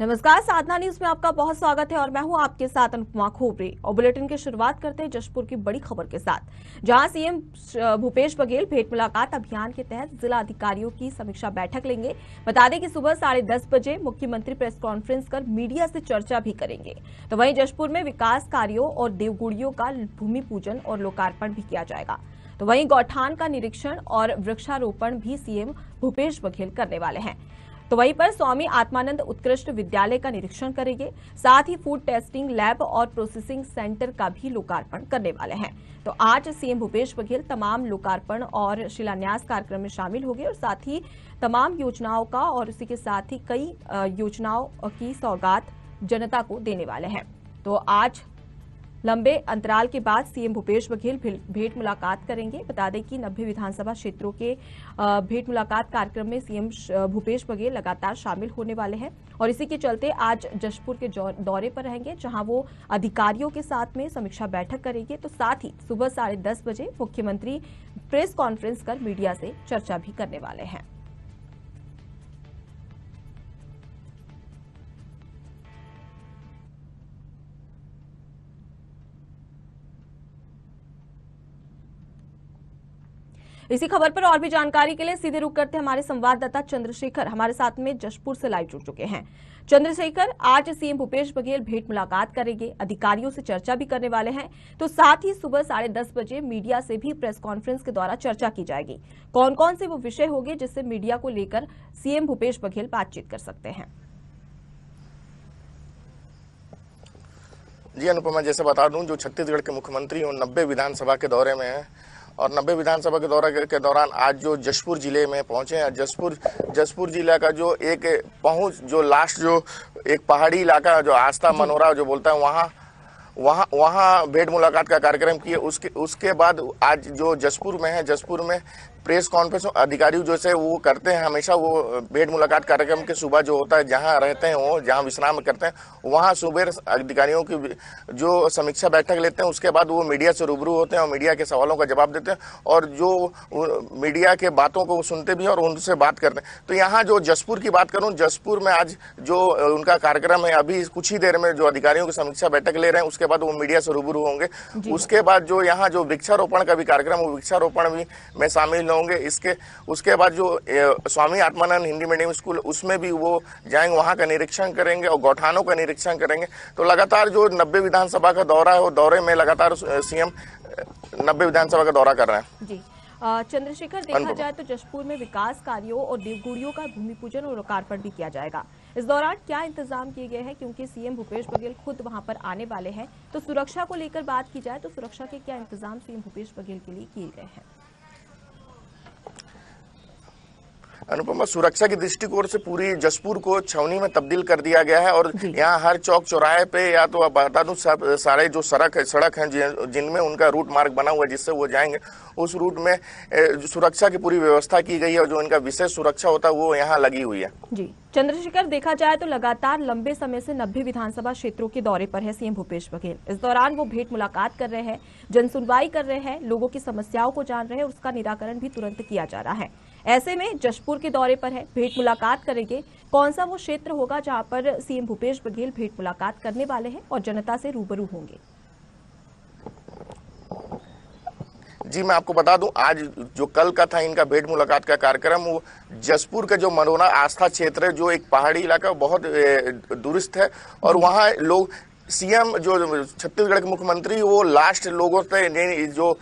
नमस्कार साधना न्यूज में आपका बहुत स्वागत है और मैं हूं आपके साथ अनुपमा खोबरे और बुलेटिन की शुरुआत करते हैं जशपुर की बड़ी खबर के साथ जहां सीएम भूपेश बघेल भेंट मुलाकात अभियान के तहत जिला अधिकारियों की समीक्षा बैठक लेंगे बता दें कि सुबह साढ़े दस बजे मुख्यमंत्री प्रेस कॉन्फ्रेंस कर मीडिया से चर्चा भी करेंगे तो वही जशपुर में विकास कार्यो और देवगुड़ियों का भूमि पूजन और लोकार्पण भी किया जाएगा तो वहीं गौठान का निरीक्षण और वृक्षारोपण भी सीएम भूपेश बघेल करने वाले हैं तो वहीं पर स्वामी आत्मानंद उत्कृष्ट विद्यालय का निरीक्षण करेंगे साथ ही फूड टेस्टिंग लैब और प्रोसेसिंग सेंटर का भी लोकार्पण करने वाले हैं तो आज सीएम भूपेश बघेल तमाम लोकार्पण और शिलान्यास कार्यक्रम में शामिल होंगे और साथ ही तमाम योजनाओं का और उसी के साथ ही कई योजनाओं की सौगात जनता को देने वाले हैं तो आज लंबे अंतराल के बाद सीएम भूपेश बघेल भेंट मुलाकात करेंगे बता दें कि नब्बे विधानसभा क्षेत्रों के भेंट मुलाकात कार्यक्रम में सीएम भूपेश बघेल लगातार शामिल होने वाले हैं और इसी के चलते आज जशपुर के दौरे पर रहेंगे जहां वो अधिकारियों के साथ में समीक्षा बैठक करेंगे तो साथ ही सुबह साढ़े बजे मुख्यमंत्री प्रेस कॉन्फ्रेंस कर मीडिया से चर्चा भी करने वाले हैं इसी खबर पर और भी जानकारी के लिए सीधे रुक करते हमारे संवाददाता चंद्रशेखर हमारे साथ में जशपुर से लाइव जुड़ चुके हैं चंद्रशेखर आज सीएम भूपेश बघेल भेंट मुलाकात करेंगे अधिकारियों से चर्चा भी करने वाले हैं तो साथ ही सुबह साढ़े दस बजे मीडिया से भी प्रेस कॉन्फ्रेंस के द्वारा चर्चा की जाएगी कौन कौन से वो विषय होंगे जिससे मीडिया को लेकर सीएम भूपेश बघेल बातचीत कर सकते हैं जी अनुपमा जैसे बता दूं जो छत्तीसगढ़ के मुख्यमंत्री और नब्बे विधानसभा के दौरे में हैं और नब्बे विधानसभा के दौरा के दौरान आज जो जशपुर जिले में पहुंचे हैं जशपुर जशपुर जिला का जो एक पहुंच जो लास्ट जो एक पहाड़ी इलाका जो आस्था मनोरा जो बोलता है वहाँ वहाँ वहाँ भेंट मुलाकात का कार्यक्रम किए उसके उसके बाद आज जो जसपुर में है जसपुर में प्रेस कॉन्फ्रेंस अधिकारी जैसे वो करते हैं हमेशा वो भेंट मुलाकात कार्यक्रम के सुबह जो होता है जहाँ रहते हैं वो जहाँ विश्राम करते हैं वहाँ सुबह अधिकारियों की जो समीक्षा बैठक लेते हैं उसके बाद वो मीडिया से रूबरू होते हैं और मीडिया के सवालों का जवाब देते हैं और जो मीडिया के बातों को सुनते भी हैं और उनसे बात करते हैं तो यहाँ जो जसपुर की बात करूँ जसपुर में आज जो उनका कार्यक्रम है अभी कुछ ही देर में जो अधिकारियों की समीक्षा बैठक ले रहे हैं उसके बाद वो मीडिया से रूबरू होंगे उसके बाद जो यहाँ जो वृक्षारोपण का भी कार्यक्रम वो वृक्षारोपण भी में शामिल होंगे इसके उसके बाद जो स्वामी आत्मानंद हिंदी मीडियम स्कूल उसमें भी वो जाएंगे वहाँ का निरीक्षण करेंगे और गौठानों का निरीक्षण करेंगे तो लगातार जो नब्बे विधानसभा का दौरा है वो दौरे में लगातार सीएम नब्बे विधानसभा का दौरा कर रहे हैं जी चंद्रशेखर देखा जाए तो जशपुर में विकास कार्यों और देवगुड़ियों का भूमि पूजन और लोकार्पण भी किया जाएगा इस दौरान क्या इंतजाम किए गए हैं क्योंकि सीएम भूपेश बघेल खुद वहां पर आने वाले हैं तो सुरक्षा को लेकर बात की जाए तो सुरक्षा के क्या इंतजाम सीएम भूपेश बघेल के लिए किए गए हैं अनुपमा सुरक्षा की दृष्टिकोण से पूरी जसपुर को छवनी में तब्दील कर दिया गया है और यहाँ हर चौक चौराहे पे या तो आप बता दूँ सारे जो सड़क है सड़क है जिनमें उनका रूट मार्ग बना हुआ है जिससे वो जाएंगे उस रूट में सुरक्षा की पूरी व्यवस्था की गई है और जो इनका विशेष सुरक्षा होता है वो यहाँ लगी हुई है जी चंद्रशेखर देखा जाए तो लगातार लंबे समय से नब्बे विधानसभा क्षेत्रों के दौरे पर है सीएम भूपेश बघेल इस दौरान वो भेंट मुलाकात कर रहे हैं जनसुनवाई कर रहे हैं लोगों की समस्याओं को जान रहे हैं उसका निराकरण भी तुरंत किया जा रहा है ऐसे में जशपुर के दौरे पर है भेंट मुलाकात करेंगे कौन सा वो क्षेत्र होगा जहां पर सीएम भूपेश बघेल भेंट मुलाकात करने वाले हैं और जनता से रूबरू होंगे जी मैं आपको बता दूं आज जो कल का था इनका भेंट मुलाकात का कार्यक्रम वो जसपुर का जो मनोना आस्था क्षेत्र है जो एक पहाड़ी इलाका बहुत दुरुस्त है और वहाँ लोग सीएम जो छत्तीसगढ़ के मुख्यमंत्री वो लास्ट लोगों से जो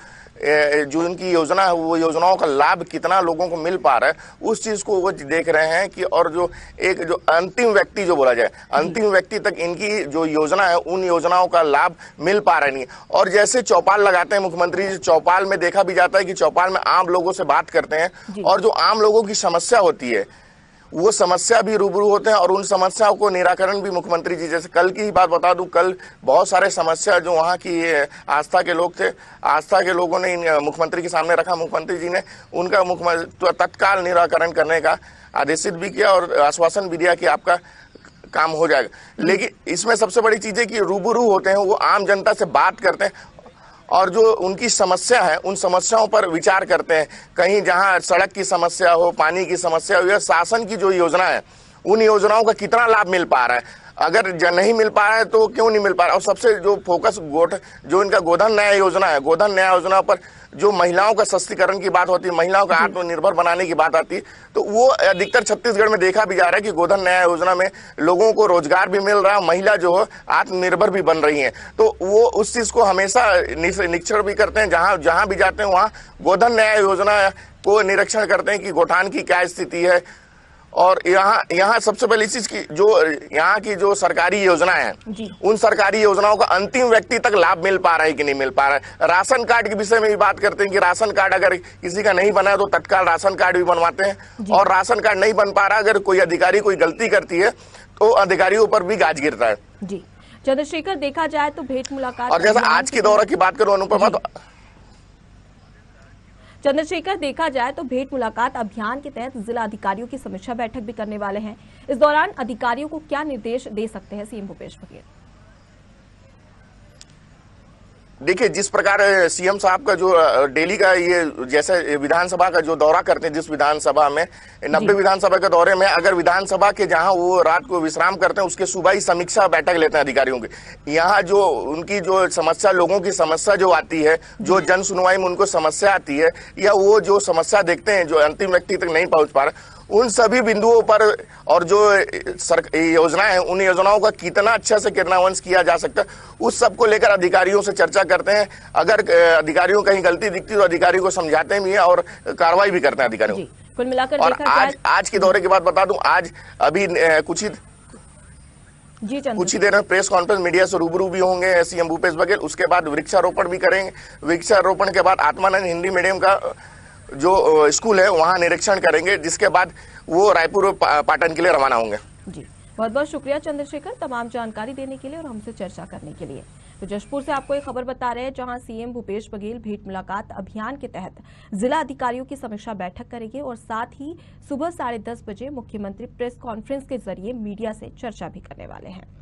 जो इनकी योजना है वो योजनाओं का लाभ कितना लोगों को मिल पा रहा है उस चीज़ को वो देख रहे हैं कि और जो एक जो अंतिम व्यक्ति जो बोला जाए अंतिम व्यक्ति तक इनकी जो योजना है उन योजनाओं का लाभ मिल पा रहा नहीं और जैसे चौपाल लगाते हैं मुख्यमंत्री जी चौपाल में देखा भी जाता है कि चौपाल में आम लोगों से बात करते हैं और जो आम लोगों की समस्या होती है वो समस्या भी रूबरू होते हैं और उन समस्याओं को निराकरण भी मुख्यमंत्री जी जैसे कल की ही बात बता दूं कल बहुत सारे समस्या जो वहाँ की आस्था के लोग थे आस्था के लोगों ने इन मुख्यमंत्री के सामने रखा मुख्यमंत्री जी ने उनका मुख्यमंत्री तत्काल निराकरण करने का आदेशित भी किया और आश्वासन भी दिया कि आपका काम हो जाएगा लेकिन इसमें सबसे बड़ी चीज़ है कि रूबरू होते हैं वो आम जनता से बात करते हैं और जो उनकी समस्या है उन समस्याओं पर विचार करते हैं कहीं जहां सड़क की समस्या हो पानी की समस्या हो या शासन की जो योजना है उन योजनाओं का कितना लाभ मिल पा रहा है अगर नहीं मिल पा रहा है तो क्यों नहीं मिल पा रहा और सबसे जो फोकस गोट जो इनका गोधन न्याय योजना है गोधन न्याय योजना पर जो महिलाओं का सस्तीकरण की बात होती है महिलाओं का आत्मनिर्भर बनाने की बात आती है तो वो अधिकतर छत्तीसगढ़ में देखा भी जा रहा है कि गोधन न्याय योजना में लोगों को रोजगार भी मिल रहा है महिला जो है आत्मनिर्भर भी बन रही है तो वो उस चीज़ को हमेशा निरीक्षण भी करते हैं जहाँ जहाँ भी जाते हैं वहाँ गोधन न्याय योजना को निरीक्षण करते हैं कि गोठान की क्या स्थिति है और यहाँ यहाँ सबसे पहले इस चीज की जो यहाँ की जो सरकारी योजना है उन सरकारी योजनाओं का अंतिम व्यक्ति तक लाभ मिल पा रहा है कि नहीं मिल पा रहा है राशन कार्ड के विषय में भी बात करते हैं कि राशन कार्ड अगर किसी का नहीं बना है तो तत्काल राशन कार्ड भी बनवाते हैं और राशन कार्ड नहीं बन पा रहा अगर कोई अधिकारी कोई गलती करती है तो अधिकारियों पर भी गाज गिरता है चंद्रशेखर देखा जाए तो भेंट मुलाकात और जैसा आज के दौरा की बात करूँ अनुपमा तो चंद्रशेखर देखा जाए तो भेंट मुलाकात अभियान के तहत जिला अधिकारियों की समीक्षा बैठक भी करने वाले हैं इस दौरान अधिकारियों को क्या निर्देश दे सकते हैं सीएम भूपेश बघेल देखिए जिस प्रकार सीएम साहब का जो डेली का ये जैसे विधानसभा का जो दौरा करते हैं जिस विधानसभा में नब्बे विधानसभा के दौरे में अगर विधानसभा के जहां वो रात को विश्राम करते हैं उसके सुबह ही समीक्षा बैठक लेते हैं अधिकारियों की यहाँ जो उनकी जो समस्या लोगों की समस्या जो आती है जो जन सुनवाई में उनको समस्या आती है या वो जो समस्या देखते हैं जो अंतिम व्यक्ति तक नहीं पहुँच पा रहा उन सभी बिंदुओं पर और जो योजनाएं हैं उन योजनाओं का कितना अच्छा से किरणावंश किया जा सकता है उस सब को लेकर अधिकारियों से चर्चा करते हैं अगर अधिकारियों कहीं गलती दिखती है तो अधिकारी को समझाते भी हैं और कार्रवाई भी करते हैं अधिकारियों कुल मिलाकर और आज आज के दौरे के बाद बता दूं आज अभी कुछ ही जी कुछ ही देर में प्रेस कॉन्फ्रेंस मीडिया से रूबरू भी होंगे सीएम भूपेश बघेल उसके बाद वृक्षारोपण भी करेंगे वृक्षारोपण के बाद आत्मानंद हिंदी मीडियम का जो स्कूल है वहाँ निरीक्षण करेंगे जिसके बाद वो रायपुर पाटन के लिए रवाना होंगे जी बहुत बहुत शुक्रिया चंद्रशेखर तमाम जानकारी देने के लिए और हमसे चर्चा करने के लिए तो जशपुर से आपको एक खबर बता रहे हैं जहां सीएम भूपेश बघेल भेंट मुलाकात अभियान के तहत जिला अधिकारियों की समीक्षा बैठक करेंगे और साथ ही सुबह साढ़े दस बजे मुख्यमंत्री प्रेस कॉन्फ्रेंस के जरिए मीडिया से चर्चा भी करने वाले हैं